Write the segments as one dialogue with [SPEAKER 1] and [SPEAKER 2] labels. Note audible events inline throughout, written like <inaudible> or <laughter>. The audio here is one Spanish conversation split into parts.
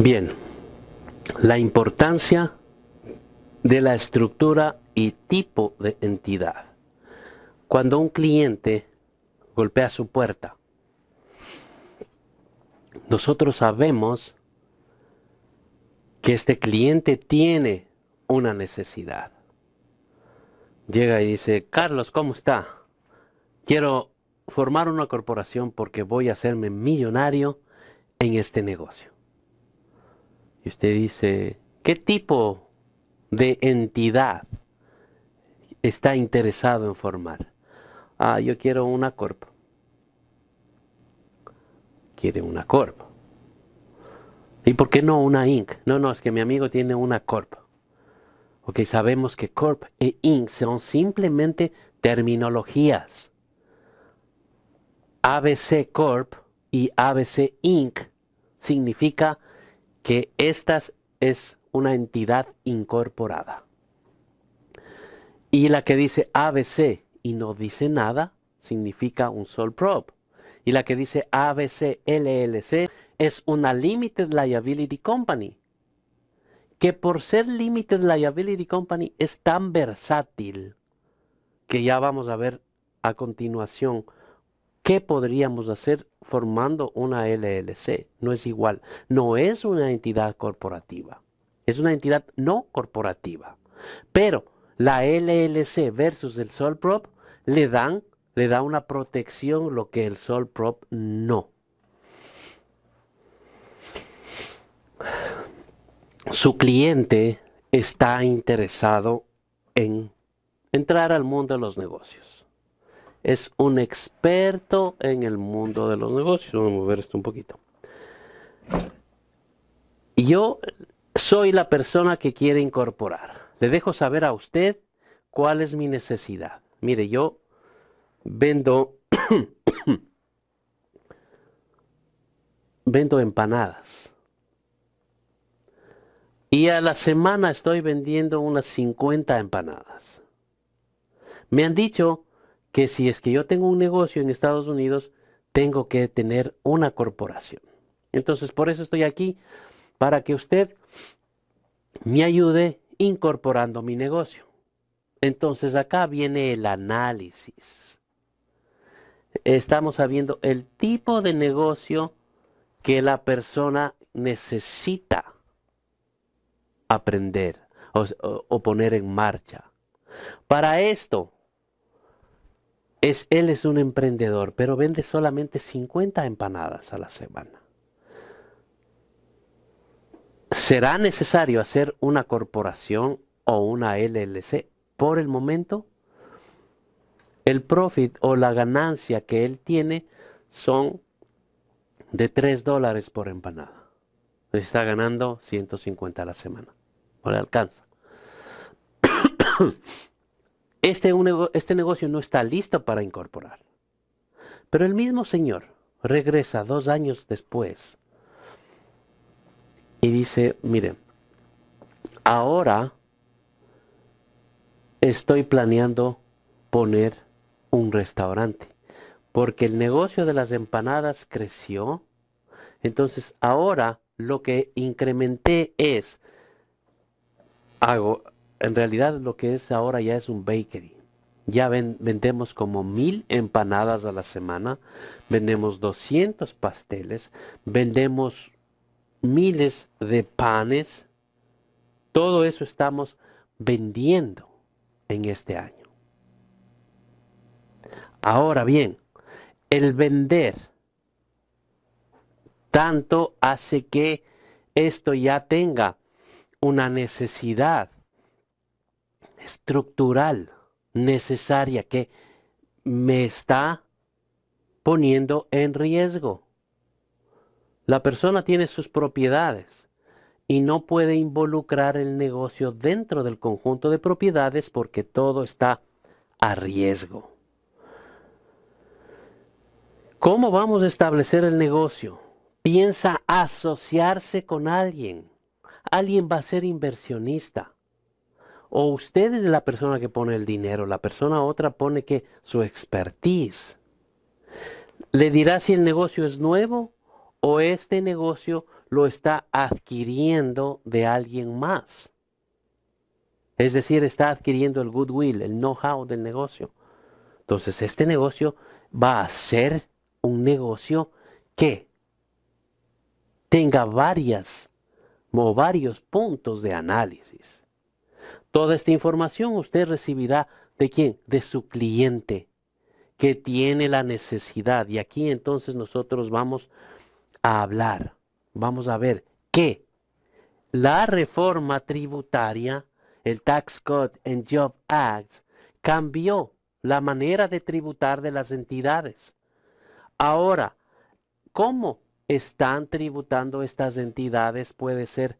[SPEAKER 1] Bien, la importancia de la estructura y tipo de entidad. Cuando un cliente golpea su puerta, nosotros sabemos que este cliente tiene una necesidad. Llega y dice, Carlos, ¿cómo está? Quiero formar una corporación porque voy a hacerme millonario en este negocio. Y usted dice, ¿qué tipo de entidad está interesado en formar? Ah, yo quiero una corp. Quiere una corp. ¿Y por qué no una inc? No, no, es que mi amigo tiene una corp. Ok, sabemos que corp e inc son simplemente terminologías. ABC corp y ABC inc significa que estas es una entidad incorporada. Y la que dice ABC y no dice nada, significa un sol prop Y la que dice ABC LLC es una Limited Liability Company, que por ser Limited Liability Company es tan versátil que ya vamos a ver a continuación ¿Qué podríamos hacer formando una LLC? No es igual. No es una entidad corporativa. Es una entidad no corporativa. Pero la LLC versus el Sol Prop le dan, le da una protección lo que el Sol Prop no. Su cliente está interesado en entrar al mundo de los negocios es un experto en el mundo de los negocios. Vamos a mover esto un poquito. Yo soy la persona que quiere incorporar. Le dejo saber a usted cuál es mi necesidad. Mire, yo vendo <coughs> vendo empanadas. Y a la semana estoy vendiendo unas 50 empanadas. Me han dicho que si es que yo tengo un negocio en Estados Unidos, tengo que tener una corporación. Entonces, por eso estoy aquí, para que usted me ayude incorporando mi negocio. Entonces, acá viene el análisis. Estamos sabiendo el tipo de negocio que la persona necesita aprender o, o poner en marcha. Para esto, es, él es un emprendedor, pero vende solamente 50 empanadas a la semana. ¿Será necesario hacer una corporación o una LLC? Por el momento, el profit o la ganancia que él tiene son de 3 dólares por empanada. Está ganando 150 a la semana. O le alcanza. <coughs> Este, este, negocio no está listo para incorporar. Pero el mismo señor regresa dos años después y dice, miren, ahora estoy planeando poner un restaurante, porque el negocio de las empanadas creció, entonces ahora lo que incrementé es, hago, en realidad lo que es ahora ya es un bakery. Ya vendemos como mil empanadas a la semana, vendemos 200 pasteles, vendemos miles de panes. Todo eso estamos vendiendo en este año. Ahora bien, el vender tanto hace que esto ya tenga una necesidad estructural necesaria que me está poniendo en riesgo. La persona tiene sus propiedades y no puede involucrar el negocio dentro del conjunto de propiedades porque todo está a riesgo. ¿Cómo vamos a establecer el negocio? Piensa asociarse con alguien. Alguien va a ser inversionista o usted es la persona que pone el dinero, la persona otra pone que su expertise. Le dirá si el negocio es nuevo o este negocio lo está adquiriendo de alguien más. Es decir, está adquiriendo el goodwill, el know-how del negocio. Entonces, este negocio va a ser un negocio que tenga varias o varios puntos de análisis. Toda esta información usted recibirá de quién? De su cliente que tiene la necesidad. Y aquí entonces nosotros vamos a hablar, vamos a ver que la reforma tributaria, el Tax Code and Job Act, cambió la manera de tributar de las entidades. Ahora, ¿cómo están tributando estas entidades? Puede ser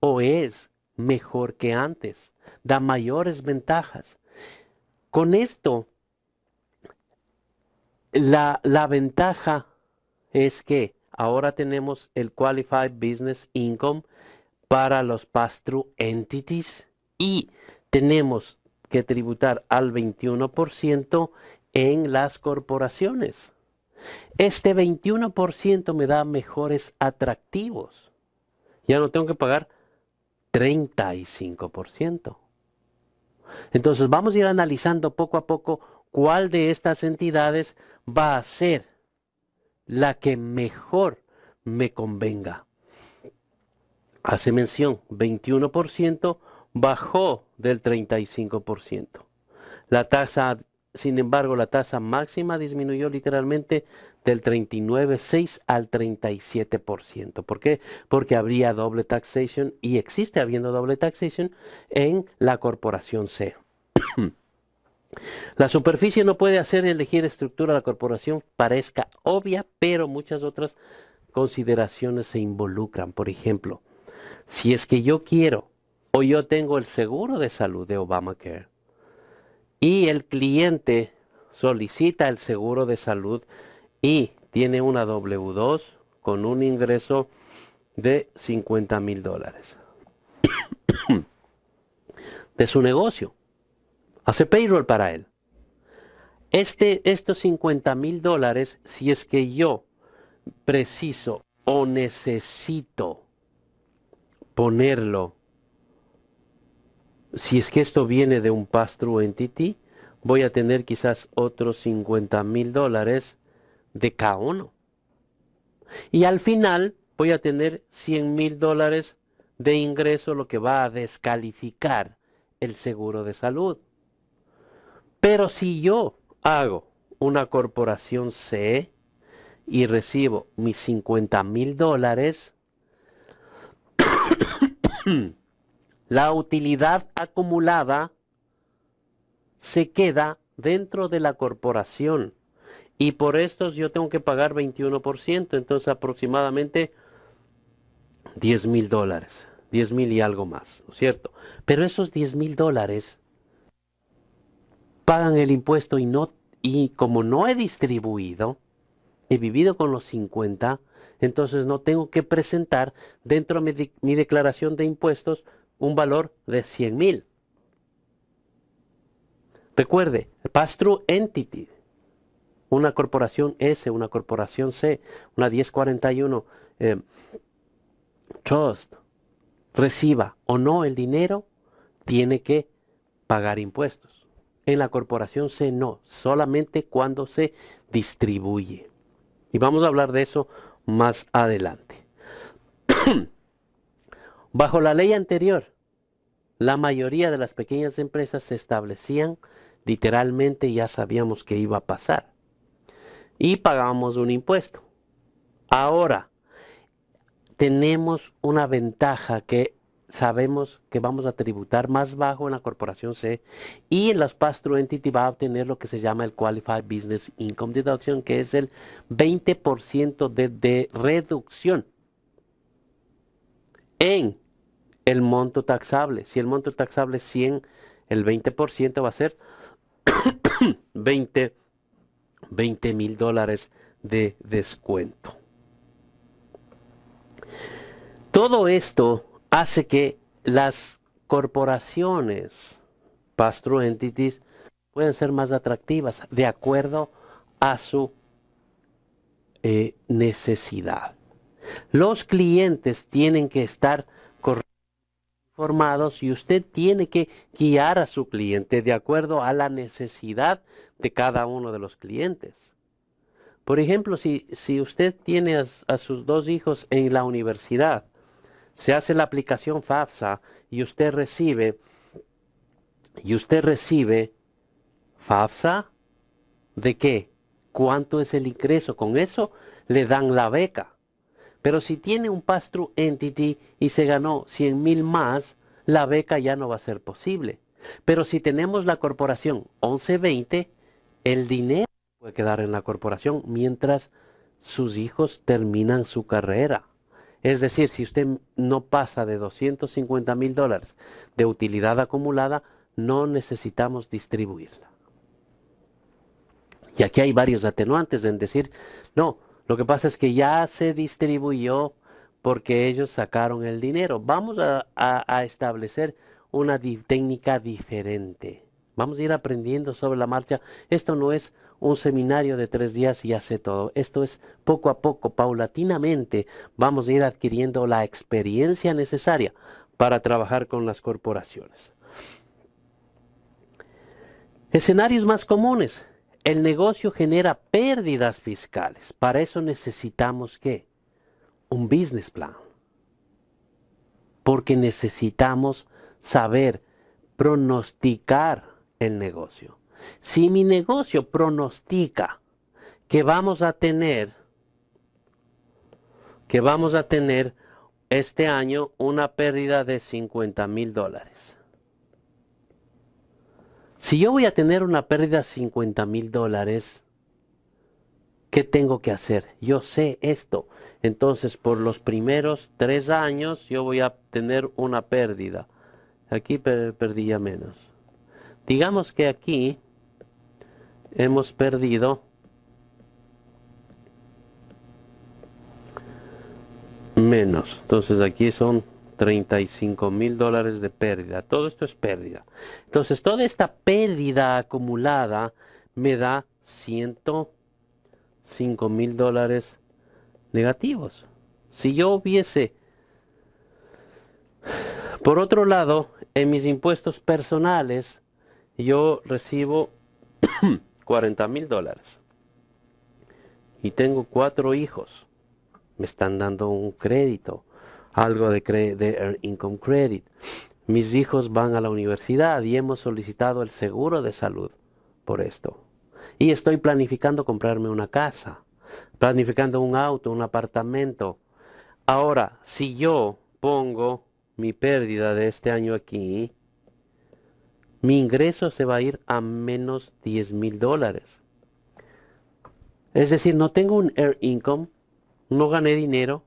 [SPEAKER 1] o es mejor que antes da mayores ventajas. Con esto, la, ventaja es que ahora tenemos el Qualified Business Income para los pass-through entities y tenemos que tributar al 21% en las corporaciones. Este 21% me da mejores atractivos. Ya no tengo que pagar 35%. Entonces vamos a ir analizando poco a poco cuál de estas entidades va a ser la que mejor me convenga. Hace mención, 21% bajó del 35%. La tasa, sin embargo, la tasa máxima disminuyó literalmente del 39,6 al 37%. ¿Por qué? Porque habría doble taxation y existe habiendo doble taxation en la corporación C. La superficie no puede hacer elegir estructura de la corporación parezca obvia, pero muchas otras consideraciones se involucran. Por ejemplo, si es que yo quiero o yo tengo el seguro de salud de Obamacare y el cliente solicita el seguro de salud y tiene una W2 con un ingreso de 50 mil dólares <coughs> de su negocio. Hace payroll para él. Este, estos 50 mil dólares, si es que yo preciso o necesito ponerlo, si es que esto viene de un pass-through entity, voy a tener quizás otros 50 mil dólares de cada uno. Y al final voy a tener 100 mil dólares de ingreso, lo que va a descalificar el seguro de salud. Pero si yo hago una corporación C y recibo mis 50 mil dólares, <coughs> la utilidad acumulada se queda dentro de la corporación y por estos yo tengo que pagar 21%, entonces aproximadamente 10 mil dólares, 10 mil y algo más, ¿no es cierto? Pero esos 10 mil dólares pagan el impuesto y no y como no he distribuido, he vivido con los 50, entonces no tengo que presentar dentro de mi, declaración de impuestos un valor de 100 mil. Recuerde, pass-through entity, una corporación S, una corporación C, una 1041 eh, Trust, reciba o no el dinero, tiene que pagar impuestos. En la corporación C no, solamente cuando se distribuye. Y vamos a hablar de eso más adelante. <clears throat> Bajo la ley anterior, la mayoría de las pequeñas empresas se establecían literalmente, ya sabíamos que iba a pasar y pagamos un impuesto. Ahora tenemos una ventaja que sabemos que vamos a tributar más bajo en la corporación C y en las past Entity va a obtener lo que se llama el Qualified Business Income Deduction, que es el 20% de, de reducción en el monto taxable. Si el monto taxable es 100, el 20% va a ser 20 <coughs> 20 mil dólares de descuento. Todo esto hace que las corporaciones, pastor Entities, puedan ser más atractivas de acuerdo a su eh, necesidad. Los clientes tienen que estar formados y usted tiene que guiar a su cliente de acuerdo a la necesidad de cada uno de los clientes. Por ejemplo, si, si usted tiene a, sus dos hijos en la universidad, se hace la aplicación FAFSA y usted recibe, y usted recibe FAFSA, ¿de qué? ¿Cuánto es el ingreso? Con eso le dan la beca. Pero si tiene un pass entity y se ganó 100 mil más, la beca ya no va a ser posible. Pero si tenemos la corporación 1120, el dinero puede quedar en la corporación mientras sus hijos terminan su carrera. Es decir, si usted no pasa de 250 mil dólares de utilidad acumulada, no necesitamos distribuirla. Y aquí hay varios atenuantes en decir, no, lo que pasa es que ya se distribuyó porque ellos sacaron el dinero. Vamos a, establecer una técnica diferente. Vamos a ir aprendiendo sobre la marcha. Esto no es un seminario de tres días y hace todo. Esto es poco a poco, paulatinamente, vamos a ir adquiriendo la experiencia necesaria para trabajar con las corporaciones. Escenarios más comunes el negocio genera pérdidas fiscales. Para eso necesitamos qué? Un business plan. Porque necesitamos saber pronosticar el negocio. Si mi negocio pronostica que vamos a tener que vamos a tener este año una pérdida de 50 mil dólares. Si yo voy a tener una pérdida de 50 mil dólares, ¿qué tengo que hacer? Yo sé esto. Entonces, por los primeros tres años, yo voy a tener una pérdida. Aquí perdía menos. Digamos que aquí hemos perdido menos. Entonces, aquí son 35 mil dólares de pérdida. Todo esto es pérdida. Entonces, toda esta pérdida acumulada me da 105 mil dólares negativos. Si yo hubiese, por otro lado, en mis impuestos personales, yo recibo 40 <coughs> mil dólares. Y tengo cuatro hijos. Me están dando un crédito algo de, Earn Income Credit. Mis hijos van a la universidad y hemos solicitado el seguro de salud por esto. Y estoy planificando comprarme una casa, planificando un auto, un apartamento. Ahora, si yo pongo mi pérdida de este año aquí, mi ingreso se va a ir a menos 10 mil dólares. Es decir, no tengo un Earn income, no gané dinero,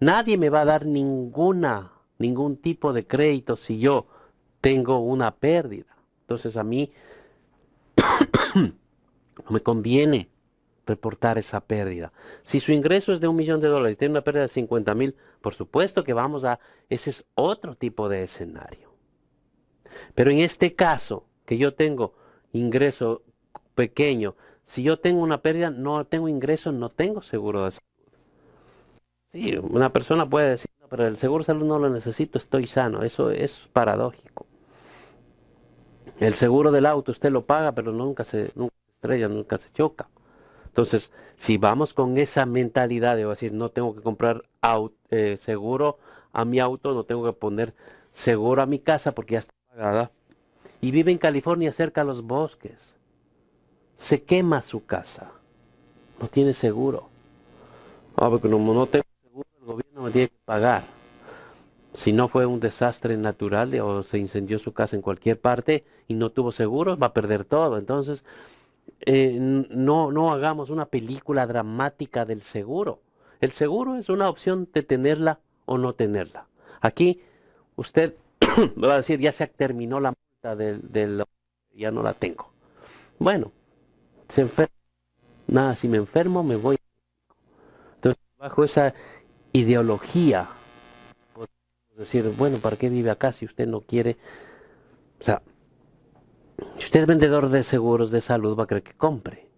[SPEAKER 1] Nadie me va a dar ninguna, ningún tipo de crédito si yo tengo una pérdida. Entonces a mí no <coughs> me conviene reportar esa pérdida. Si su ingreso es de un millón de dólares y tiene una pérdida de 50 mil, por supuesto que vamos a... Ese es otro tipo de escenario. Pero en este caso, que yo tengo ingreso pequeño, si yo tengo una pérdida, no tengo ingreso, no tengo seguro de Sí, una persona puede decir, pero el seguro salud no lo necesito, estoy sano. Eso es paradójico. El seguro del auto usted lo paga, pero nunca se, nunca estrella, nunca se choca. Entonces, si vamos con esa mentalidad de decir, no tengo que comprar eh, seguro a mi auto, no tengo que poner seguro a mi casa porque ya está pagada, y vive en California cerca a los bosques, se quema su casa, no tiene seguro. Ah, no, no tengo tiene que pagar. Si no fue un desastre natural o se incendió su casa en cualquier parte y no tuvo seguro va a perder todo. Entonces, eh, no, no hagamos una película dramática del seguro. El seguro es una opción de tenerla o no tenerla. Aquí usted <clears throat> va a decir, ya se terminó la multa del, ya no la tengo. Bueno, se enferma. Nada, si me enfermo me voy. Entonces, bajo esa ideología. Decir, bueno, ¿para qué vive acá si usted no quiere? O sea, si usted es vendedor de seguros de salud, va a creer que compre.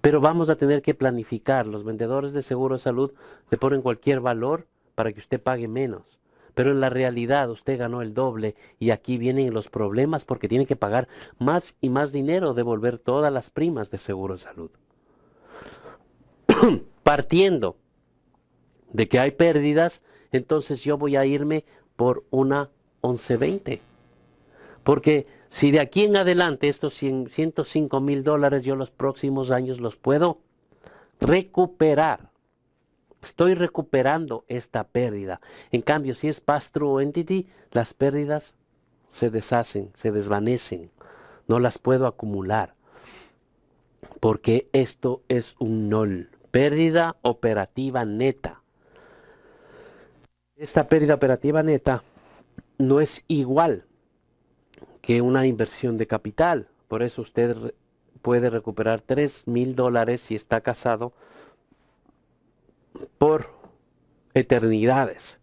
[SPEAKER 1] Pero vamos a tener que planificar. Los vendedores de seguros de salud le ponen cualquier valor para que usted pague menos. Pero en la realidad usted ganó el doble y aquí vienen los problemas porque tiene que pagar más y más dinero, devolver todas las primas de seguro de salud. <clears throat> Partiendo de que hay pérdidas, entonces yo voy a irme por una 1120. Porque si de aquí en adelante estos 105 mil dólares yo los próximos años los puedo recuperar, estoy recuperando esta pérdida. En cambio, si es pass-through entity, las pérdidas se deshacen, se desvanecen, no las puedo acumular. Porque esto es un NOL, pérdida operativa neta esta pérdida operativa neta no es igual que una inversión de capital. Por eso usted puede recuperar 3 mil dólares si está casado por eternidades.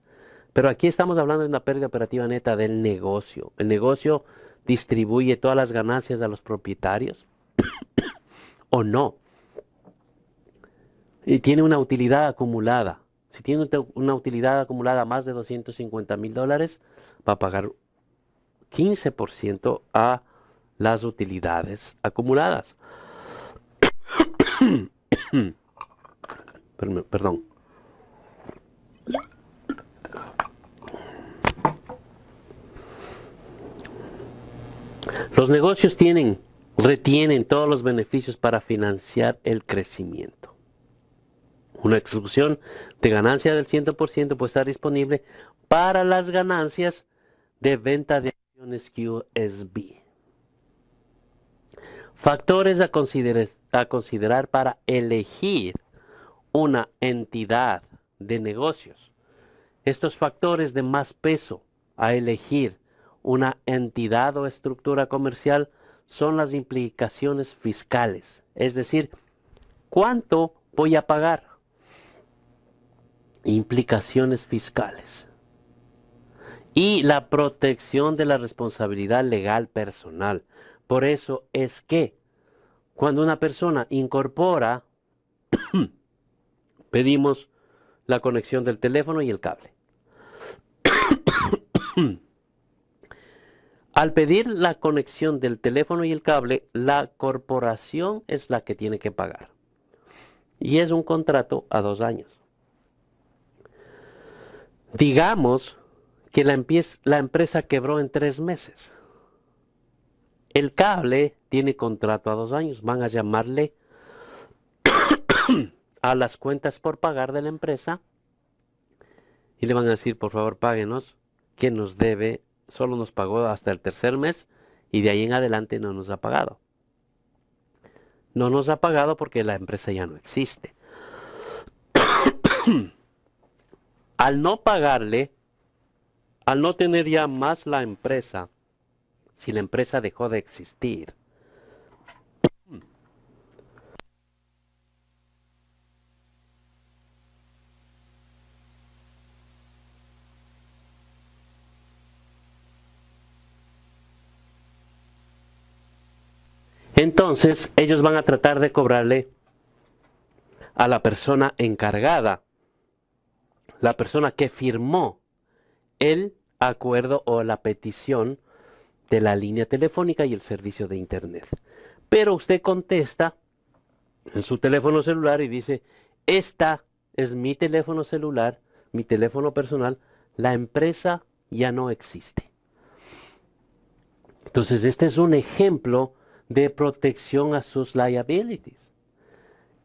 [SPEAKER 1] Pero aquí estamos hablando de una pérdida operativa neta del negocio. El negocio distribuye todas las ganancias a los propietarios <coughs> o no. Y tiene una utilidad acumulada. Si tiene una utilidad acumulada más de 250 mil dólares, va a pagar 15% a las utilidades acumuladas. <coughs> Perdón. Los negocios tienen, retienen todos los beneficios para financiar el crecimiento. Una exclusión de ganancia del 100% puede estar disponible para las ganancias de venta de acciones QSB. Factores a, considerar, a considerar para elegir una entidad de negocios. Estos factores de más peso a elegir una entidad o estructura comercial son las implicaciones fiscales, es decir, cuánto voy a pagar implicaciones fiscales y la protección de la responsabilidad legal personal. Por eso es que cuando una persona incorpora, <coughs> pedimos la conexión del teléfono y el cable. <coughs> Al pedir la conexión del teléfono y el cable, la corporación es la que tiene que pagar. Y es un contrato a dos años. Digamos que la, empresa quebró en tres meses. El cable tiene contrato a dos años. Van a llamarle <coughs> a las cuentas por pagar de la empresa y le van a decir, por favor, páguenos, que nos debe, solo nos pagó hasta el tercer mes y de ahí en adelante no nos ha pagado. No nos ha pagado porque la empresa ya no existe. <coughs> Al no pagarle, al no tener ya más la empresa, si la empresa dejó de existir, Entonces ellos van a tratar de cobrarle a la persona encargada la persona que firmó el acuerdo o la petición de la línea telefónica y el servicio de Internet. Pero usted contesta en su teléfono celular y dice, esta es mi teléfono celular, mi teléfono personal, la empresa ya no existe. Entonces, este es un ejemplo de protección a sus liabilities.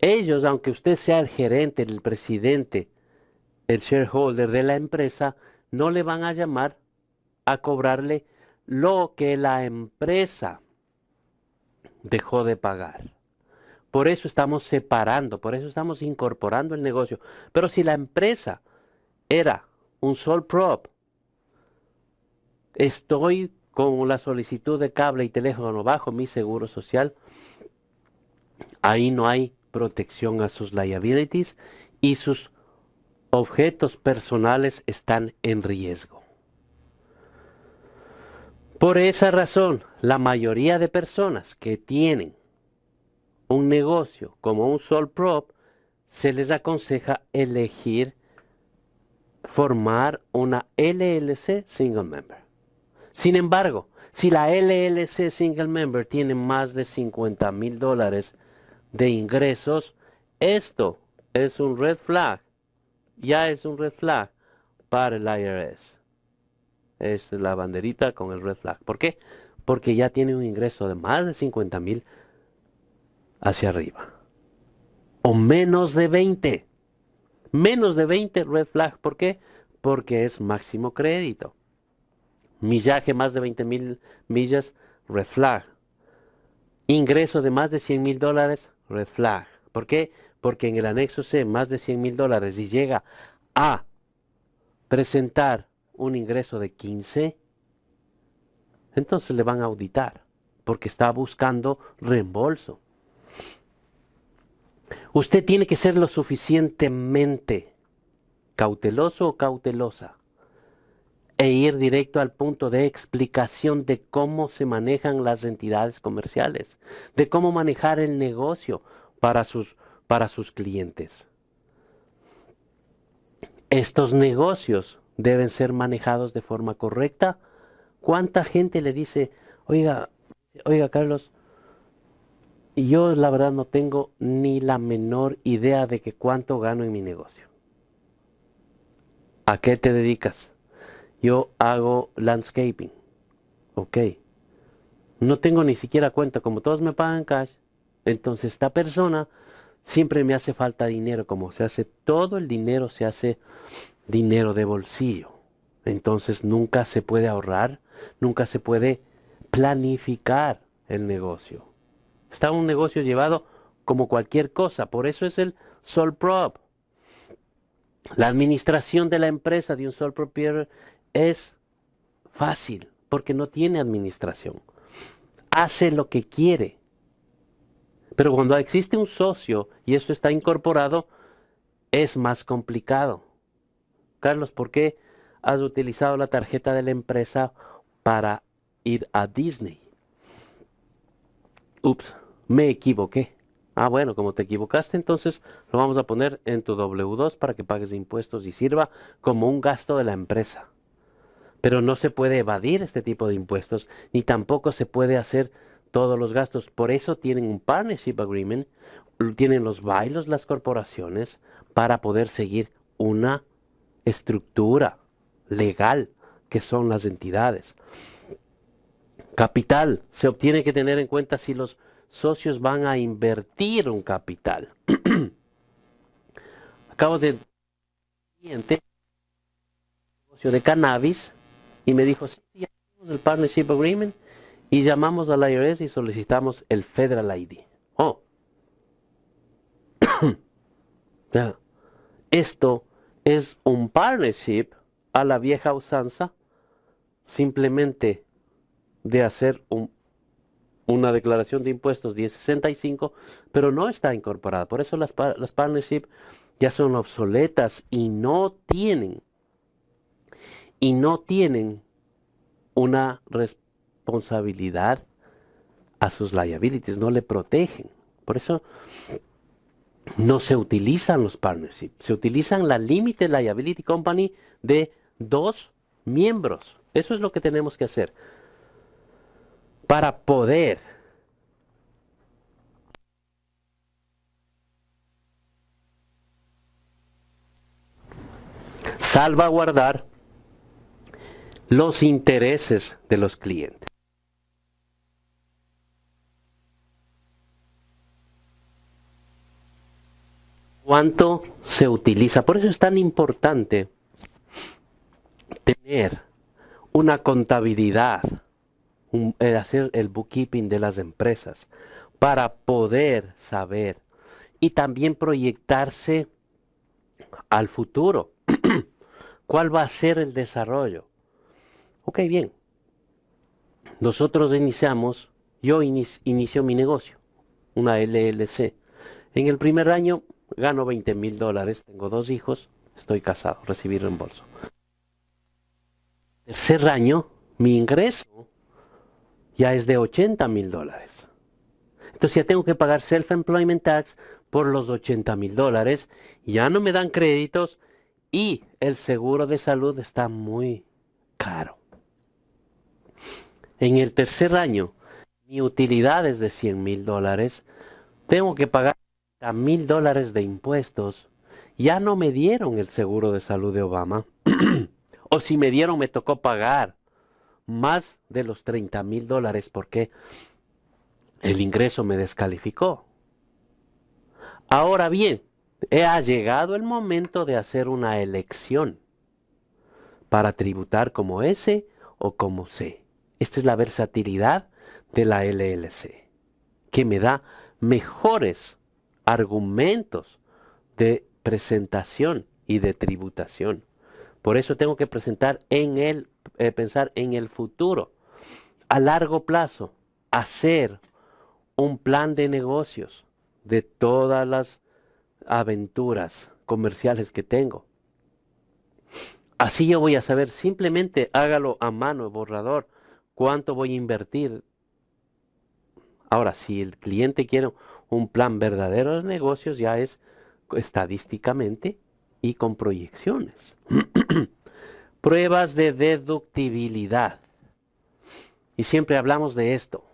[SPEAKER 1] Ellos, aunque usted sea el gerente, el presidente, el shareholder de la empresa, no le van a llamar a cobrarle lo que la empresa dejó de pagar. Por eso estamos separando, por eso estamos incorporando el negocio. Pero si la empresa era un sol prop, estoy con la solicitud de cable y teléfono bajo mi seguro social, ahí no hay protección a sus liabilities y sus objetos personales están en riesgo. Por esa razón, la mayoría de personas que tienen un negocio como un sole prop, se les aconseja elegir formar una LLC single member. Sin embargo, si la LLC single member tiene más de 50 mil dólares de ingresos, esto es un red flag ya es un red flag para el IRS. Es la banderita con el red flag. ¿Por qué? Porque ya tiene un ingreso de más de 50 mil hacia arriba. O menos de 20. Menos de 20 red flag. ¿Por qué? Porque es máximo crédito. Millaje más de 20 mil millas, red flag. Ingreso de más de 100 mil dólares, red flag. ¿Por qué? porque en el anexo C más de 100 mil dólares y llega a presentar un ingreso de 15, entonces le van a auditar porque está buscando reembolso. Usted tiene que ser lo suficientemente cauteloso o cautelosa e ir directo al punto de explicación de cómo se manejan las entidades comerciales, de cómo manejar el negocio para sus para sus clientes. Estos negocios deben ser manejados de forma correcta. ¿Cuánta gente le dice, oiga, oiga Carlos, yo la verdad no tengo ni la menor idea de que cuánto gano en mi negocio? ¿A qué te dedicas? Yo hago landscaping. Ok. No tengo ni siquiera cuenta, como todos me pagan cash, entonces esta persona Siempre me hace falta dinero, como se hace todo el dinero, se hace dinero de bolsillo. Entonces nunca se puede ahorrar, nunca se puede planificar el negocio. Está un negocio llevado como cualquier cosa, por eso es el sole prop. La administración de la empresa de un sole es fácil, porque no tiene administración. Hace lo que quiere. Pero cuando existe un socio y esto está incorporado, es más complicado. Carlos, ¿por qué has utilizado la tarjeta de la empresa para ir a Disney? Ups, me equivoqué. Ah, bueno, como te equivocaste, entonces lo vamos a poner en tu W2 para que pagues impuestos y sirva como un gasto de la empresa. Pero no se puede evadir este tipo de impuestos, ni tampoco se puede hacer todos los gastos. Por eso tienen un partnership agreement, tienen los bailos las corporaciones para poder seguir una estructura legal que son las entidades. Capital, se obtiene que tener en cuenta si los socios van a invertir un capital. <clears throat> Acabo de negocio de cannabis y me dijo, sí, ya tenemos el partnership agreement, y llamamos al IRS y solicitamos el Federal ID. Oh. <coughs> Esto es un partnership a la vieja usanza, simplemente de hacer una declaración de impuestos 1065, pero no está incorporada. Por eso las, las partnerships ya son obsoletas y no tienen, y no tienen una respuesta responsabilidad a sus liabilities, no le protegen. Por eso no se utilizan los partnerships, se utilizan la Limited Liability Company de dos miembros. Eso es lo que tenemos que hacer para poder salvaguardar los intereses de los clientes. cuánto se utiliza. Por eso es tan importante tener una contabilidad, eh, hacer el bookkeeping de las empresas para poder saber y también proyectarse al futuro. <clears throat> ¿Cuál va a ser el desarrollo? Ok, bien. Nosotros iniciamos, yo inicio mi negocio, una LLC. En el primer año gano 20 mil dólares, tengo dos hijos, estoy casado, recibí reembolso. Tercer año, mi ingreso ya es de 80 mil dólares. Entonces ya tengo que pagar self-employment tax por los 80 mil dólares, ya no me dan créditos y el seguro de salud está muy caro. En el tercer año, mi utilidad es de 100 mil dólares, tengo que pagar a mil dólares de impuestos, ya no me dieron el seguro de salud de Obama. <clears throat> o si me dieron, me tocó pagar más de los 30 mil dólares porque el ingreso me descalificó. Ahora bien, ha llegado el momento de hacer una elección para tributar como S o como C. Esta es la versatilidad de la LLC, que me da mejores argumentos de presentación y de tributación. Por eso tengo que presentar en el, eh, pensar en el futuro, a largo plazo, hacer un plan de negocios de todas las aventuras comerciales que tengo. Así yo voy a saber, simplemente hágalo a mano, borrador, cuánto voy a invertir. Ahora, si el cliente quiere un plan verdadero de negocios ya es estadísticamente y con proyecciones. <clears throat> Pruebas de deductibilidad. Y siempre hablamos de esto.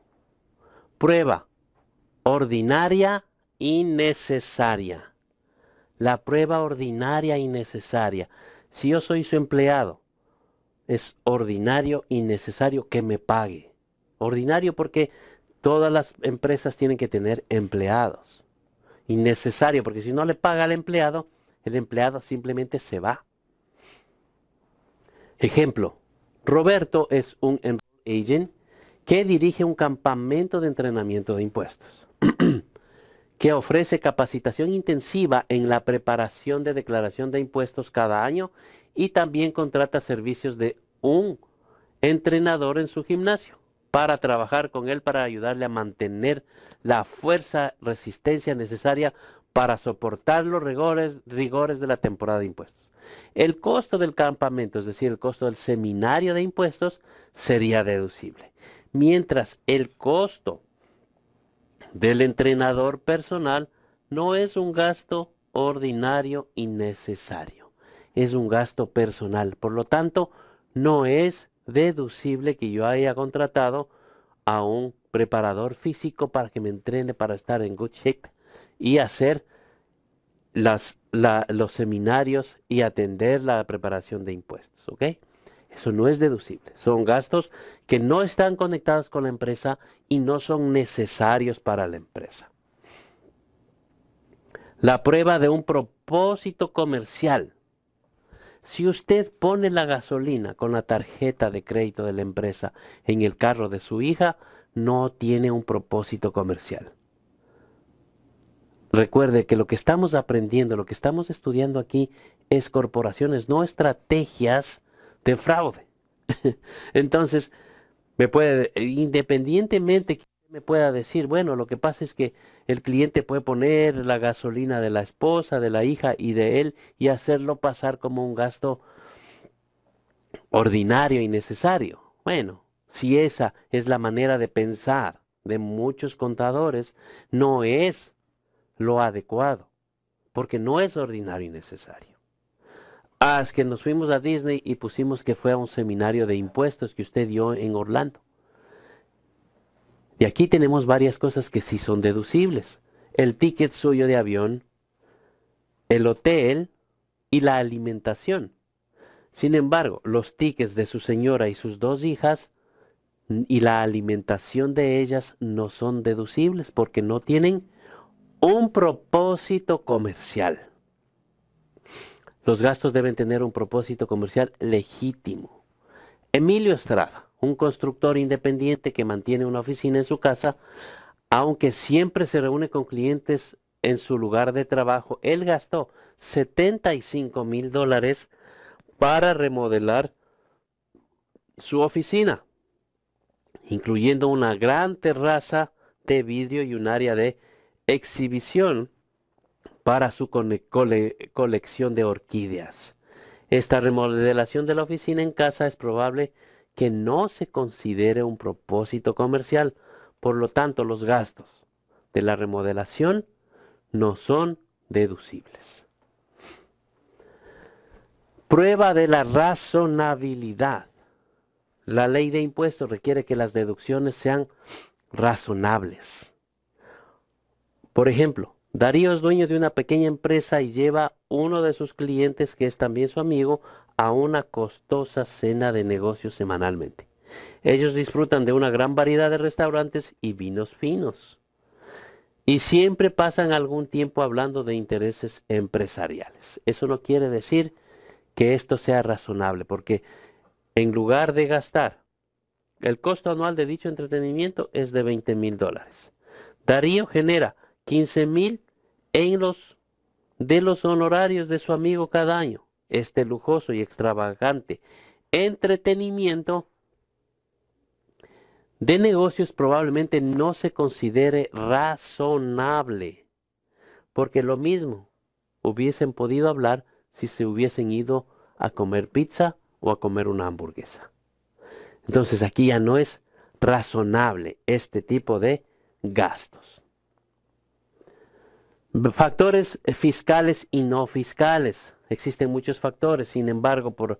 [SPEAKER 1] Prueba ordinaria y necesaria. La prueba ordinaria y necesaria. Si yo soy su empleado, es ordinario y necesario que me pague. Ordinario porque Todas las empresas tienen que tener empleados. Innecesario, porque si no le paga al empleado, el empleado simplemente se va. Ejemplo, Roberto es un em-, agent que dirige un campamento de entrenamiento de impuestos, <clears throat> que ofrece capacitación intensiva en la preparación de declaración de impuestos cada año y también contrata servicios de un entrenador en su gimnasio para trabajar con él, para ayudarle a mantener la fuerza, resistencia necesaria para soportar los rigores, rigores de la temporada de impuestos. El costo del campamento, es decir, el costo del seminario de impuestos, sería deducible. Mientras el costo del entrenador personal no es un gasto ordinario y necesario. Es un gasto personal. Por lo tanto, no es deducible que yo haya contratado a un preparador físico para que me entrene para estar en good shape y hacer las, los seminarios y atender la preparación de impuestos, ¿ok? Eso no es deducible. Son gastos que no están conectados con la empresa y no son necesarios para la empresa. La prueba de un propósito comercial. Si usted pone la gasolina con la tarjeta de crédito de la empresa en el carro de su hija, no tiene un propósito comercial. Recuerde que lo que estamos aprendiendo, lo que estamos estudiando aquí es corporaciones, no estrategias de fraude. <laughs> Entonces, me puede, independientemente me pueda decir, bueno, lo que pasa es que el cliente puede poner la gasolina de la esposa, de la hija y de él y hacerlo pasar como un gasto ordinario y necesario. Bueno, si esa es la manera de pensar de muchos contadores, no es lo adecuado, porque no es ordinario y necesario. Haz que nos fuimos a Disney y pusimos que fue a un seminario de impuestos que usted dio en Orlando. Y aquí tenemos varias cosas que sí son deducibles. El ticket suyo de avión, el hotel y la alimentación. Sin embargo, los tickets de su señora y sus dos hijas y la alimentación de ellas no son deducibles porque no tienen un propósito comercial. Los gastos deben tener un propósito comercial legítimo. Emilio Estrada un constructor independiente que mantiene una oficina en su casa, aunque siempre se reúne con clientes en su lugar de trabajo, él gastó 75 mil dólares para remodelar su oficina, incluyendo una gran terraza de vidrio y un área de exhibición para su colección de orquídeas. Esta remodelación de la oficina en casa es probable que no se considere un propósito comercial. Por lo tanto, los gastos de la remodelación no son deducibles. Prueba de la razonabilidad. La ley de impuestos requiere que las deducciones sean razonables. Por ejemplo, Darío es dueño de una pequeña empresa y lleva uno de sus clientes, que es también su amigo, a una costosa cena de negocios semanalmente. Ellos disfrutan de una gran variedad de restaurantes y vinos finos. Y siempre pasan algún tiempo hablando de intereses empresariales. Eso no quiere decir que esto sea razonable, porque en lugar de gastar, el costo anual de dicho entretenimiento es de 20 mil dólares. Darío genera 15 mil en los de los honorarios de su amigo cada año este lujoso y extravagante entretenimiento de negocios probablemente no se considere razonable, porque lo mismo hubiesen podido hablar si se hubiesen ido a comer pizza o a comer una hamburguesa. Entonces aquí ya no es razonable este tipo de gastos. Factores fiscales y no fiscales. Existen muchos factores, sin embargo, por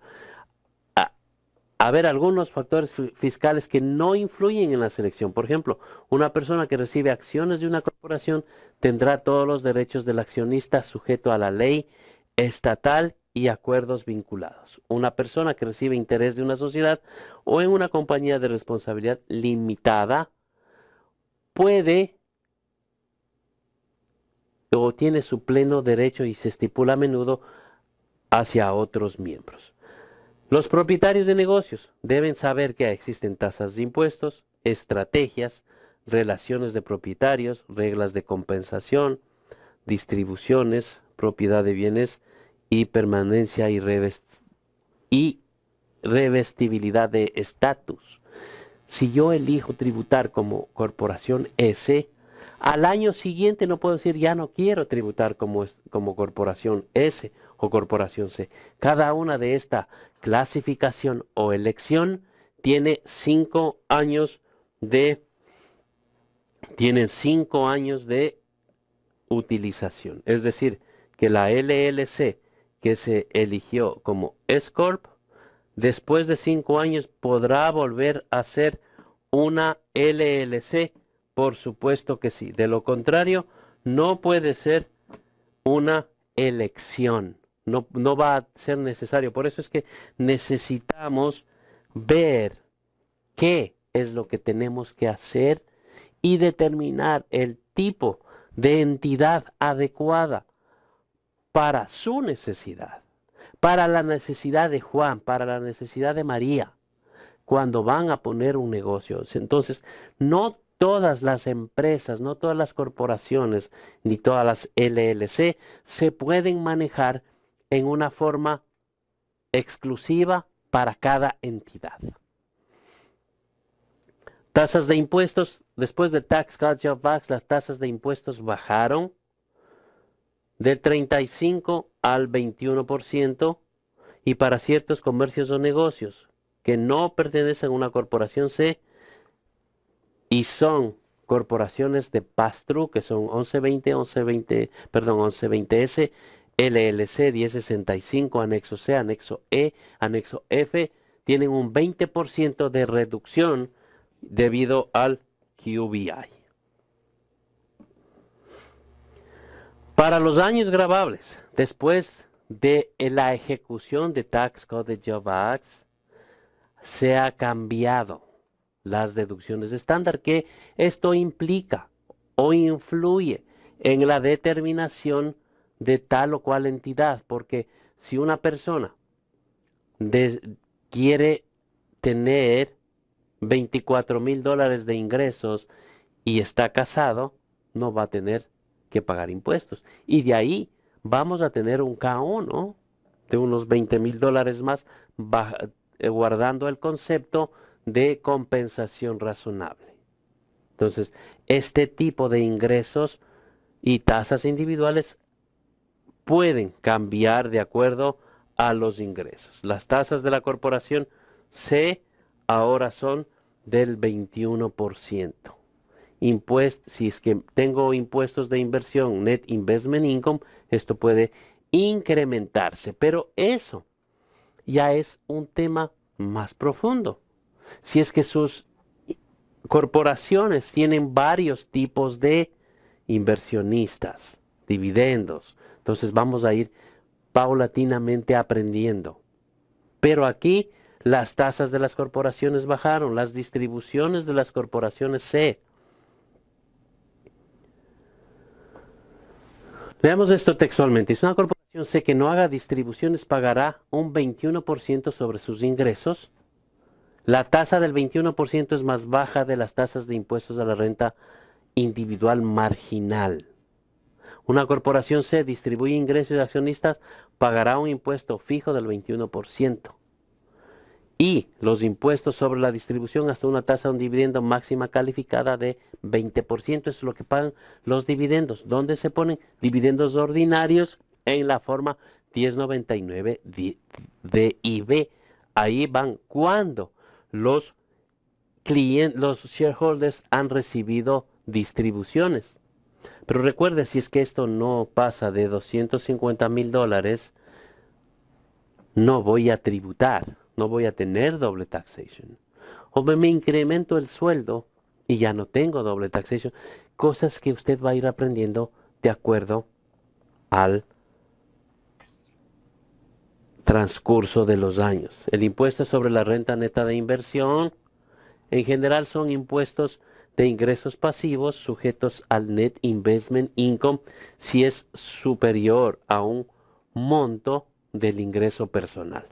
[SPEAKER 1] haber algunos factores fiscales que no influyen en la selección. Por ejemplo, una persona que recibe acciones de una corporación tendrá todos los derechos del accionista sujeto a la ley estatal y acuerdos vinculados. Una persona que recibe interés de una sociedad o en una compañía de responsabilidad limitada puede o tiene su pleno derecho y se estipula a menudo hacia otros miembros. Los propietarios de negocios deben saber que existen tasas de impuestos, estrategias, relaciones de propietarios, reglas de compensación, distribuciones, propiedad de bienes y permanencia y, revestibilidad de estatus. Si yo elijo tributar como corporación S, al año siguiente no puedo decir, ya no quiero tributar como, como corporación S o corporación C. Cada una de esta clasificación o elección tiene cinco años de cinco años de utilización. Es decir, que la LLC que se eligió como S-Corp, después de cinco años podrá volver a ser una LLC por supuesto que sí. De lo contrario, no puede ser una elección. No, no va a ser necesario. Por eso es que necesitamos ver qué es lo que tenemos que hacer y determinar el tipo de entidad adecuada para su necesidad, para la necesidad de Juan, para la necesidad de María, cuando van a poner un negocio. Entonces, no todas las empresas, no todas las corporaciones, ni todas las LLC, se pueden manejar en una forma exclusiva para cada entidad. Tasas de impuestos, después del Tax Cut Job Act, las tasas de impuestos bajaron del 35 al 21% y para ciertos comercios o negocios que no pertenecen a una corporación C, y son corporaciones de pass que son 1120, 1120, perdón, 1120S, LLC 1065, anexo C, anexo E, anexo F, tienen un 20% de reducción debido al QBI. Para los años grabables, después de la ejecución de Tax Code Job Acts, se ha cambiado las deducciones estándar, que esto implica o influye en la determinación de tal o cual entidad, porque si una persona quiere tener 24 mil dólares de ingresos y está casado, no va a tener que pagar impuestos. Y de ahí vamos a tener un k ¿no? De unos 20 mil dólares más, eh, guardando el concepto de compensación razonable. Entonces, este tipo de ingresos y tasas individuales pueden cambiar de acuerdo a los ingresos. Las tasas de la corporación C ahora son del 21%. si es que tengo impuestos de inversión, net investment income, esto puede incrementarse, pero eso ya es un tema más profundo si es que sus corporaciones tienen varios tipos de inversionistas, dividendos. Entonces vamos a ir paulatinamente aprendiendo. Pero aquí las tasas de las corporaciones bajaron, las distribuciones de las corporaciones C. Veamos esto textualmente. Si una corporación C que no haga distribuciones pagará un 21% sobre sus ingresos la tasa del 21% es más baja de las tasas de impuestos a la renta individual marginal. Una corporación se distribuye ingresos de accionistas, pagará un impuesto fijo del 21%. Y los impuestos sobre la distribución hasta una tasa de un dividendo máxima calificada de 20%. es lo que pagan los dividendos. ¿Dónde se ponen? Dividendos ordinarios en la forma 1099 DIB. Ahí van. ¿Cuándo? los clientes, los shareholders han recibido distribuciones. Pero recuerde, si es que esto no pasa de 250 mil dólares, no voy a tributar, no voy a tener doble taxation. O me incremento el sueldo y ya no tengo doble taxation. Cosas que usted va a ir aprendiendo de acuerdo al transcurso de los años. El impuesto sobre la renta neta de inversión, en general son impuestos de ingresos pasivos sujetos al net investment income si es superior a un monto del ingreso personal.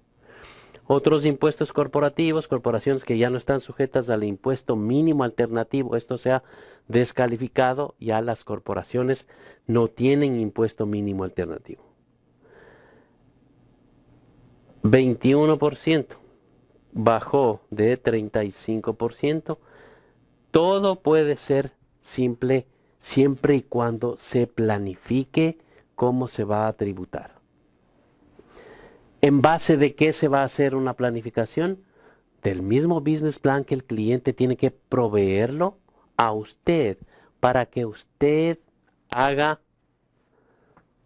[SPEAKER 1] Otros impuestos corporativos, corporaciones que ya no están sujetas al impuesto mínimo alternativo, esto se ha descalificado, ya las corporaciones no tienen impuesto mínimo alternativo. 21%, bajó de 35%. Todo puede ser simple siempre y cuando se planifique cómo se va a tributar. ¿En base de qué se va a hacer una planificación? Del mismo business plan que el cliente tiene que proveerlo a usted para que usted haga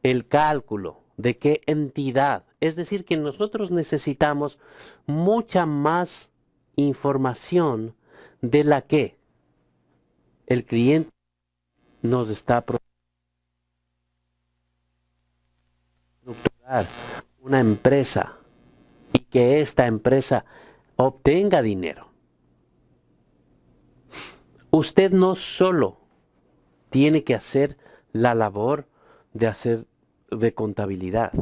[SPEAKER 1] el cálculo de qué entidad. Es decir, que nosotros necesitamos mucha más información de la que el cliente nos está estructurar una empresa y que esta empresa obtenga dinero. Usted no solo tiene que hacer la labor de hacer de contabilidad.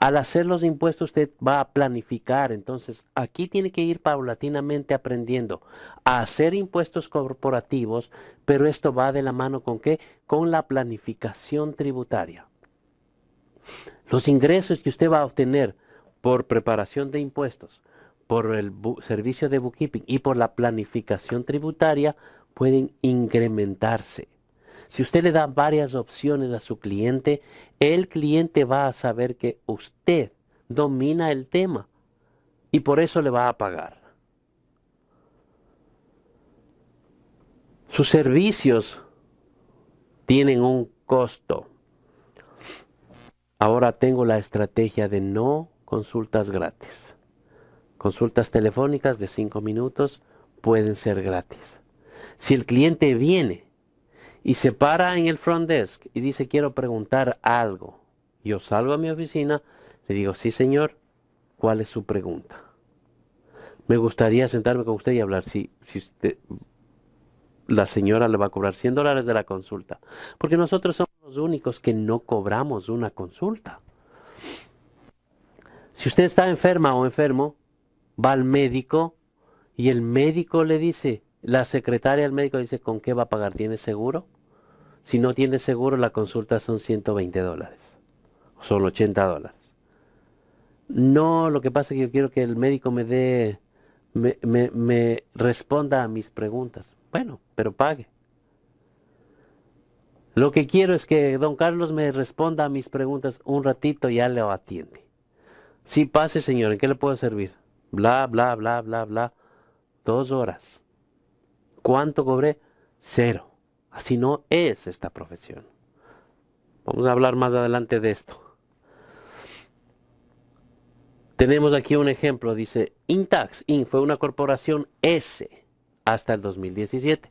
[SPEAKER 1] Al hacer los impuestos usted va a planificar, entonces aquí tiene que ir paulatinamente aprendiendo a hacer impuestos corporativos, pero esto va de la mano con qué? Con la planificación tributaria. Los ingresos que usted va a obtener por preparación de impuestos, por el servicio de bookkeeping y por la planificación tributaria pueden incrementarse. Si usted le da varias opciones a su cliente, el cliente va a saber que usted domina el tema y por eso le va a pagar. Sus servicios tienen un costo. Ahora tengo la estrategia de no consultas gratis. Consultas telefónicas de 5 minutos pueden ser gratis. Si el cliente viene y se para en el front desk y dice, quiero preguntar algo. Yo salgo a mi oficina, le digo, sí señor, ¿cuál es su pregunta? Me gustaría sentarme con usted y hablar. Si, si usted, la señora le va a cobrar 100 dólares de la consulta, porque nosotros somos los únicos que no cobramos una consulta. Si usted está enferma o enfermo, va al médico y el médico le dice, la secretaria del médico dice, ¿con qué va a pagar? ¿Tiene seguro? Si no tiene seguro, la consulta son 120 dólares. Son 80 dólares. No, lo que pasa es que yo quiero que el médico me dé, me, me, me responda a mis preguntas. Bueno, pero pague. Lo que quiero es que don Carlos me responda a mis preguntas un ratito y ya le atiende. Sí, pase, señor, ¿en qué le puedo servir? Bla, bla, bla, bla, bla. Dos horas. ¿Cuánto cobré? Cero. Así no es esta profesión. Vamos a hablar más adelante de esto. Tenemos aquí un ejemplo, dice Intax Inc. fue una corporación S hasta el 2017.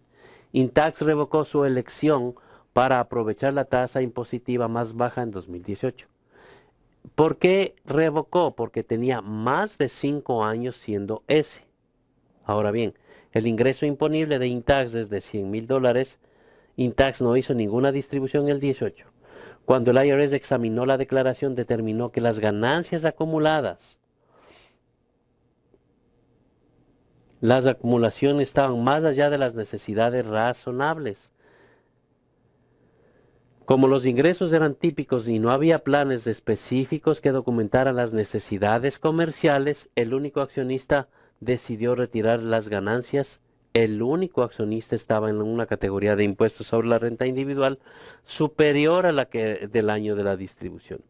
[SPEAKER 1] Intax revocó su elección para aprovechar la tasa impositiva más baja en 2018. ¿Por qué revocó? Porque tenía más de 5 años siendo S. Ahora bien, el ingreso imponible de Intax es de 100 mil dólares Intax no hizo ninguna distribución el 18. Cuando el IRS examinó la declaración, determinó que las ganancias acumuladas, las acumulaciones estaban más allá de las necesidades razonables. Como los ingresos eran típicos y no había planes específicos que documentaran las necesidades comerciales, el único accionista decidió retirar las ganancias el único accionista estaba en una categoría de impuestos sobre la renta individual superior a la del año de la distribución.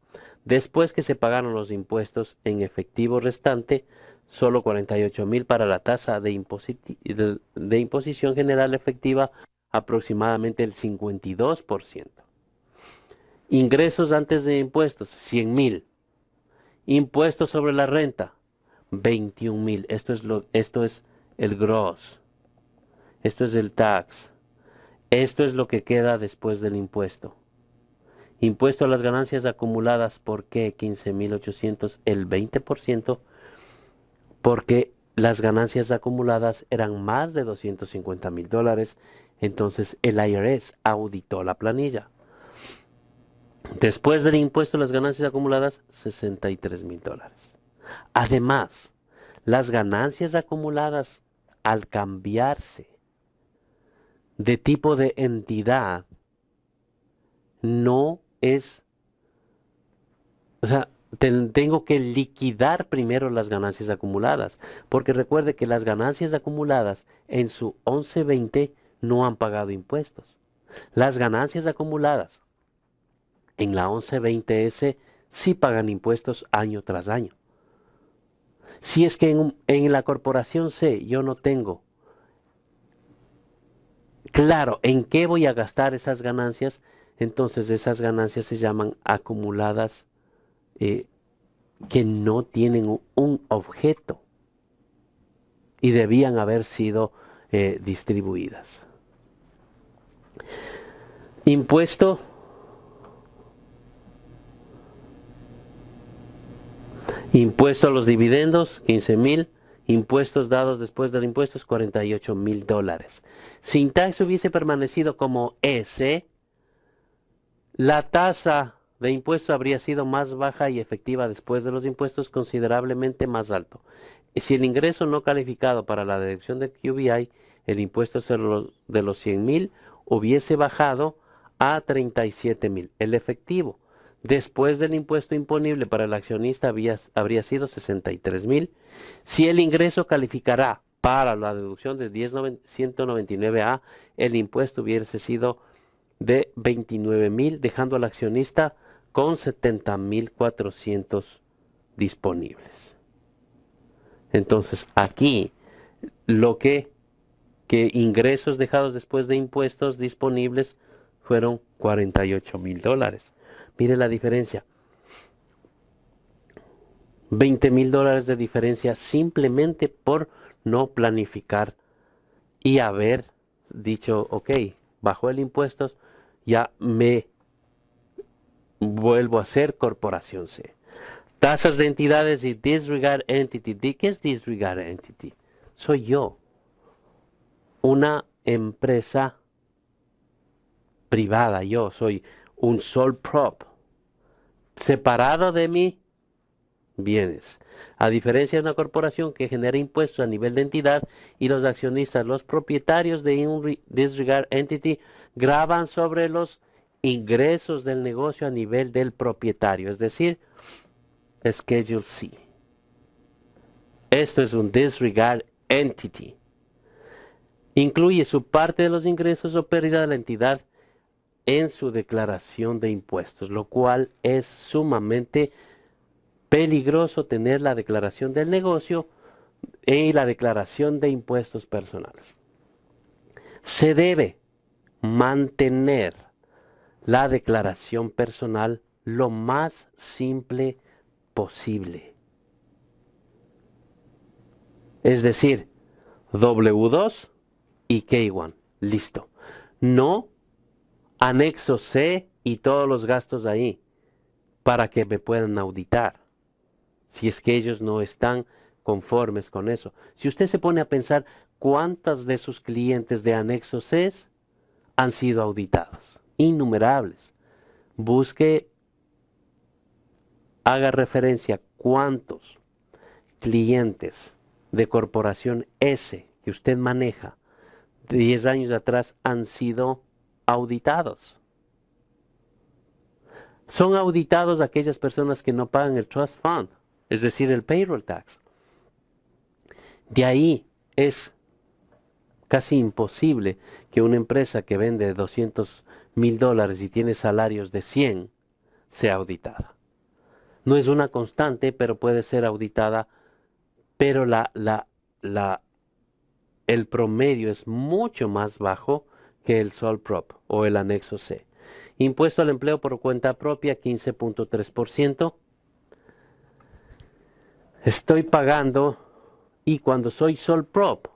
[SPEAKER 1] Después que se pagaron los impuestos en efectivo restante, solo 48 mil para la tasa de, imposición general efectiva, aproximadamente el 52%. Ingresos antes de impuestos, 100 mil. Impuestos sobre la renta, 21 mil. Esto es, esto es el gros. Esto es el tax. Esto es lo que queda después del impuesto. Impuesto a las ganancias acumuladas, ¿por qué 15.800? El 20%, porque las ganancias acumuladas eran más de 250 mil dólares, entonces el IRS auditó la planilla. Después del impuesto a las ganancias acumuladas, 63 mil dólares. Además, las ganancias acumuladas al cambiarse de tipo de entidad no es, o sea, tengo que liquidar primero las ganancias acumuladas, porque recuerde que las ganancias acumuladas en su 1120 no han pagado impuestos. Las ganancias acumuladas en la 1120S sí pagan impuestos año tras año. Si es que en, en la corporación C yo no tengo claro en qué voy a gastar esas ganancias, entonces esas ganancias se llaman acumuladas eh, que no tienen un objeto y debían haber sido eh, distribuidas. Impuesto impuesto a los dividendos, 15 mil Impuestos dados después del impuesto es 48 mil dólares. Si Intax hubiese permanecido como S, la tasa de impuesto habría sido más baja y efectiva después de los impuestos considerablemente más alto. Si el ingreso no calificado para la deducción de QBI, el impuesto de los 100 mil hubiese bajado a 37 mil. El efectivo después del impuesto imponible para el accionista habría sido 63 mil. Si el ingreso calificará para la deducción de 1099 199A, el impuesto hubiese sido de 29 mil, dejando al accionista con 70 mil 400 disponibles. Entonces aquí lo que, que ingresos dejados después de impuestos disponibles fueron 48 mil dólares Mire la diferencia. 20 mil dólares de diferencia simplemente por no planificar y haber dicho, ok, bajo el impuestos, ya me vuelvo a ser corporación C. Tasas de entidades y disregard entity. ¿Qué es disregard entity? Soy yo. Una empresa privada, yo soy un sol prop, separado de mí bienes. A diferencia de una corporación que genera impuestos a nivel de entidad y los accionistas, los propietarios de un disregard entity graban sobre los ingresos del negocio a nivel del propietario, es decir, Schedule C. Esto es un disregard entity. Incluye su parte de los ingresos o pérdida de la entidad en su declaración de impuestos, lo cual es sumamente peligroso tener la declaración del negocio y la declaración de impuestos personales. Se debe mantener la declaración personal lo más simple posible. Es decir, W2 y K1. Listo. No anexo C y todos los gastos ahí para que me puedan auditar si es que ellos no están conformes con eso. Si usted se pone a pensar cuántas de sus clientes de anexo C han sido auditadas, innumerables. Busque, haga referencia cuántos clientes de corporación S que usted maneja de 10 años atrás han sido auditados. Son auditados aquellas personas que no pagan el trust fund, es decir, el payroll tax. De ahí es casi imposible que una empresa que vende 200 mil dólares y tiene salarios de 100 sea auditada. No es una constante, pero puede ser auditada, pero la, la, la, el promedio es mucho más bajo que el Sol Prop o el anexo C. Impuesto al empleo por cuenta propia 15.3%. Estoy pagando y cuando soy Sol Prop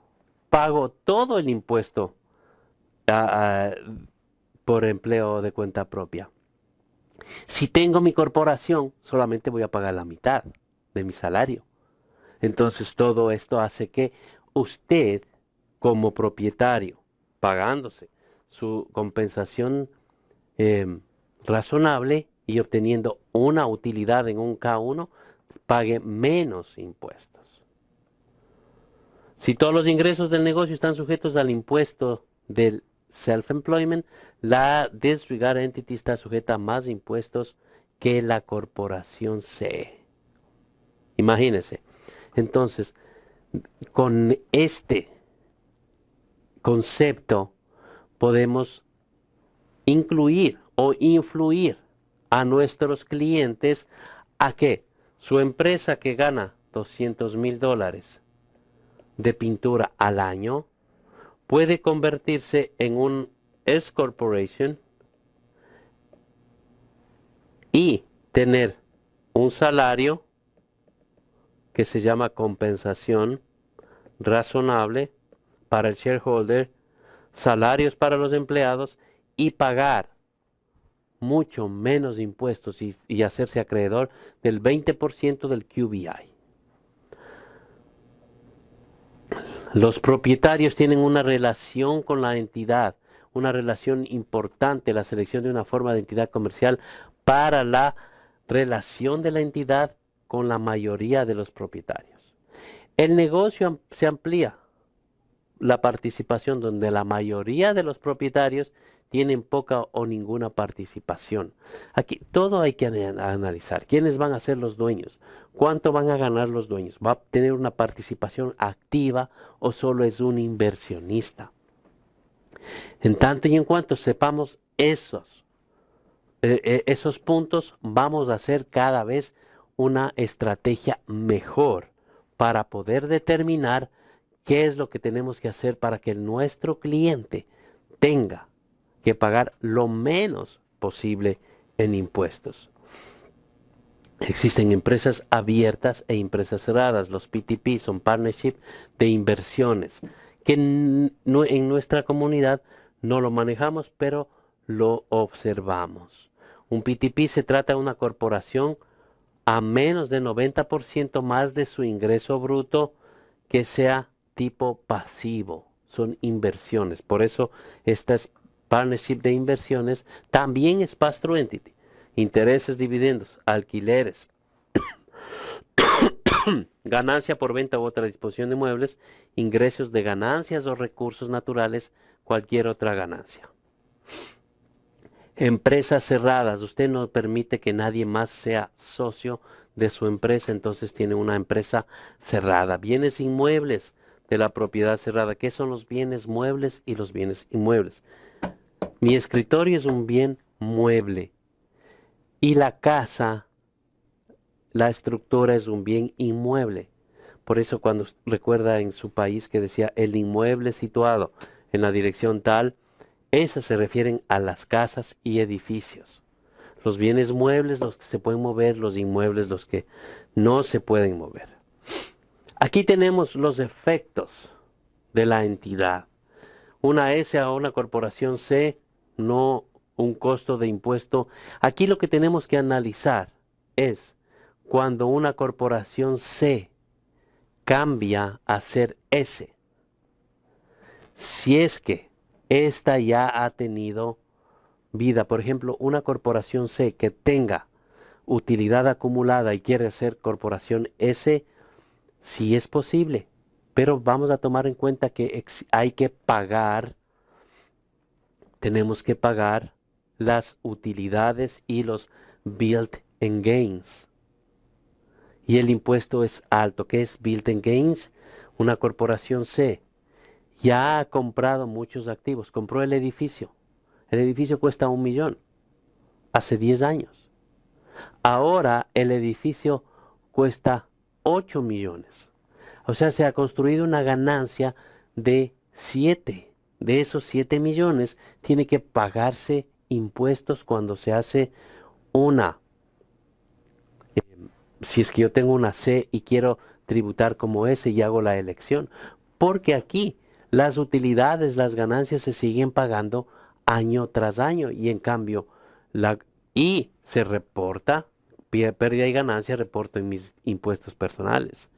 [SPEAKER 1] pago todo el impuesto por empleo de cuenta propia. Si tengo mi corporación, solamente voy a pagar la mitad de mi salario. Entonces todo esto hace que usted, como propietario, pagándose su compensación em, razonable y obteniendo una utilidad en un K-1, pague menos impuestos. Si todos los ingresos del negocio están sujetos al impuesto del self-employment, la disregard entity está sujeta a más impuestos que la corporación C. Imagínense. Entonces, con este concepto podemos incluir o influir a nuestros clientes a que su empresa que gana 200 mil dólares de pintura al año puede convertirse en un S Corporation y tener un salario que se llama compensación razonable para el shareholder salarios para los empleados y pagar mucho menos impuestos y, hacerse acreedor del 20% del QBI. Los propietarios tienen una relación con la entidad, una relación importante, la selección de una forma de entidad comercial para la relación de la entidad con la mayoría de los propietarios. El negocio se amplía la participación, donde la mayoría de los propietarios tienen poca o ninguna participación. Aquí todo hay que analizar. ¿Quiénes van a ser los dueños? ¿Cuánto van a ganar los dueños? ¿Va a tener una participación activa o solo es un inversionista? En tanto y en cuanto sepamos esos, eh, eh, esos puntos, vamos a hacer cada vez una estrategia mejor para poder determinar ¿Qué es lo que tenemos que hacer para que nuestro cliente tenga que pagar lo menos posible en impuestos? Existen empresas abiertas e empresas cerradas. Los PTP son partnership de inversiones que en nuestra comunidad no lo manejamos, pero lo observamos. Un PTP se trata de una corporación a menos de 90% más de su ingreso bruto que sea tipo pasivo, son inversiones. Por eso estas partnership de inversiones también es pastro entity. Intereses, dividendos, alquileres, <coughs> ganancia por venta u otra disposición de muebles, ingresos de ganancias o recursos naturales, cualquier otra ganancia. Empresas cerradas, usted no permite que nadie más sea socio de su empresa, entonces tiene una empresa cerrada. Bienes inmuebles, de la propiedad cerrada, que son los bienes muebles y los bienes inmuebles. Mi escritorio es un bien mueble y la casa, la estructura es un bien inmueble. Por eso cuando recuerda en su país que decía el inmueble situado en la dirección tal, esas se refieren a las casas y edificios. Los bienes muebles, los que se pueden mover, los inmuebles, los que no se pueden mover. Aquí tenemos los efectos de la entidad. Una S a una corporación C, no un costo de impuesto. Aquí lo que tenemos que analizar es cuando una corporación C cambia a ser S. Si es que esta ya ha tenido vida, por ejemplo, una corporación C que tenga utilidad acumulada y quiere ser corporación S, Sí es posible, pero vamos a tomar en cuenta que hay que pagar, tenemos que pagar las utilidades y los built-in gains. Y el impuesto es alto. que es built-in gains? Una corporación C ya ha comprado muchos activos. Compró el edificio. El edificio cuesta un millón hace 10 años. Ahora el edificio cuesta 8 millones. O sea, se ha construido una ganancia de 7. De esos 7 millones tiene que pagarse impuestos cuando se hace una. Em, si es que yo tengo una C y quiero tributar como S y hago la elección. Porque aquí las utilidades, las ganancias se siguen pagando año tras año y en cambio la, I se reporta pérdida y ganancia reporto en mis impuestos personales.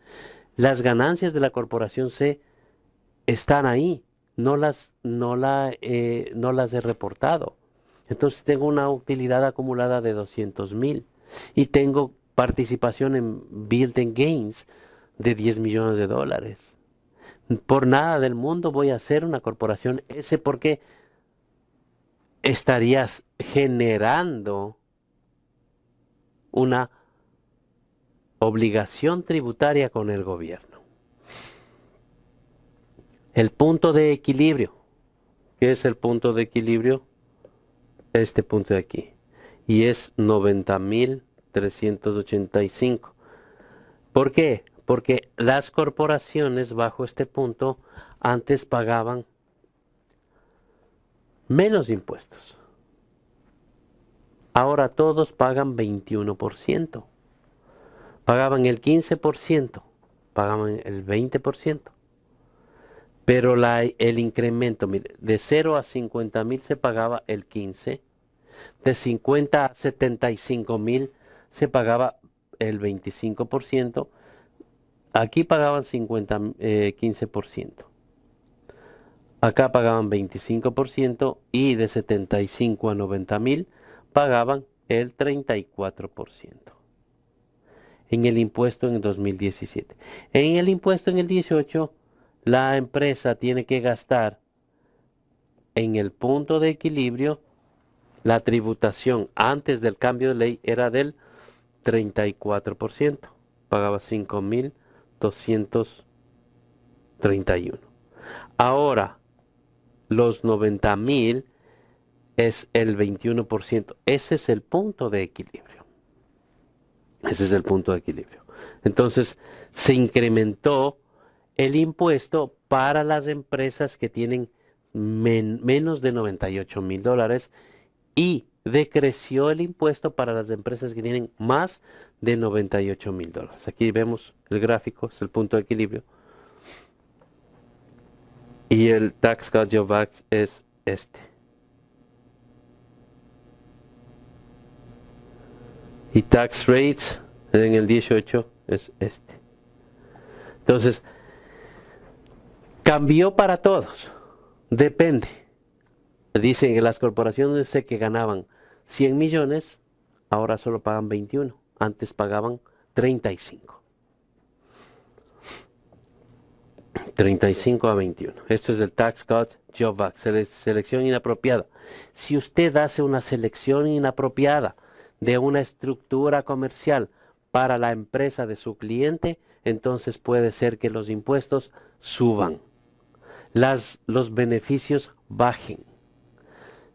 [SPEAKER 1] Las ganancias de la corporación C están ahí, no las, no la, eh, no las he reportado. Entonces tengo una utilidad acumulada de 200 mil y tengo participación en Building Gains de 10 millones de dólares. Por nada del mundo voy a hacer una corporación S porque estarías generando una obligación tributaria con el gobierno. El punto de equilibrio, ¿qué es el punto de equilibrio? Este punto de aquí, y es 90.385. ¿Por qué? Porque las corporaciones bajo este punto antes pagaban menos impuestos ahora todos pagan 21%. Pagaban el 15%, pagaban el 20%. Pero el incremento, mire, de 0 a 50 mil se pagaba el 15, de 50 a 75 mil se pagaba el 25%, aquí pagaban 15%, eh, acá pagaban 25% y de 75 a 90 mil pagaban el 34%. En el impuesto en el 2017. En el impuesto en el 18, la empresa tiene que gastar en el punto de equilibrio, la tributación antes del cambio de ley era del 34%. Pagaba 5.231. Ahora, los 90.000 es el 21%. Ese es el punto de equilibrio. Ese es el punto de equilibrio. Entonces, se incrementó el impuesto para las empresas que tienen menos de 98 mil dólares y decreció el impuesto para las empresas que tienen más de 98 mil dólares. Aquí vemos el gráfico, es el punto de equilibrio. Y el Tax Cut Act es este. y tax rates en el 18 es este. Entonces, cambió para todos. Depende. Dicen que las corporaciones sé que ganaban 100 millones, ahora solo pagan 21. Antes pagaban 35. 35 a 21. Esto es el Tax Cut Job selección inapropiada. Si usted hace una selección inapropiada, de una estructura comercial para la empresa de su cliente, entonces puede ser que los impuestos suban, las, los beneficios bajen.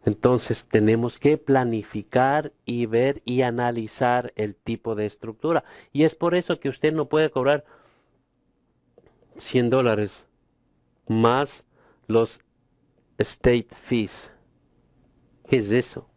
[SPEAKER 1] Entonces tenemos que planificar y ver y analizar el tipo de estructura. Y es por eso que usted no puede cobrar 100 dólares más los state fees. ¿Qué es eso?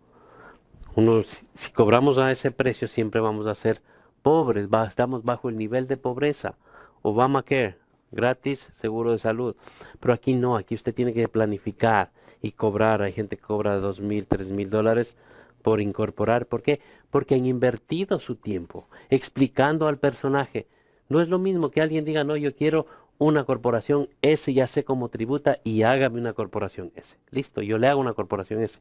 [SPEAKER 1] si cobramos a ese precio, siempre vamos a ser pobres, estamos bajo el nivel de pobreza. Obamacare, gratis, seguro de salud. Pero aquí no, aquí usted tiene que planificar y cobrar. Hay gente que cobra dos mil, tres mil dólares por incorporar. ¿Por qué? Porque han invertido su tiempo explicando al personaje. No es lo mismo que alguien diga, no, yo quiero una corporación S, ya sé cómo tributa y hágame una corporación S. Listo, yo le hago una corporación S.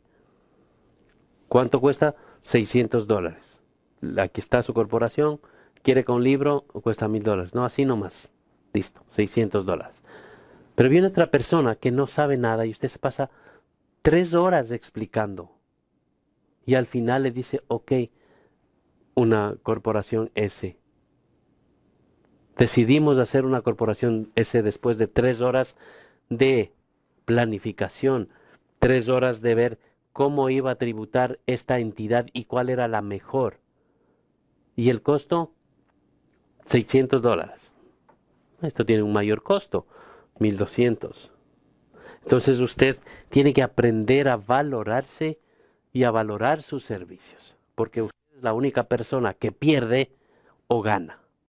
[SPEAKER 1] ¿Cuánto cuesta? 600 dólares. Aquí está su corporación, quiere con libro, cuesta mil dólares. No, así nomás. Listo, 600 dólares. Pero viene otra persona que no sabe nada y usted se pasa tres horas explicando. Y al final le dice, ok, una corporación S. Decidimos hacer una corporación S después de tres horas de planificación, tres horas de ver cómo iba a tributar esta entidad y cuál era la mejor. ¿Y el costo? 600 dólares. Esto tiene un mayor costo, 1200. Entonces usted tiene que aprender a valorarse y a valorar sus servicios, porque usted es la única persona que pierde o gana.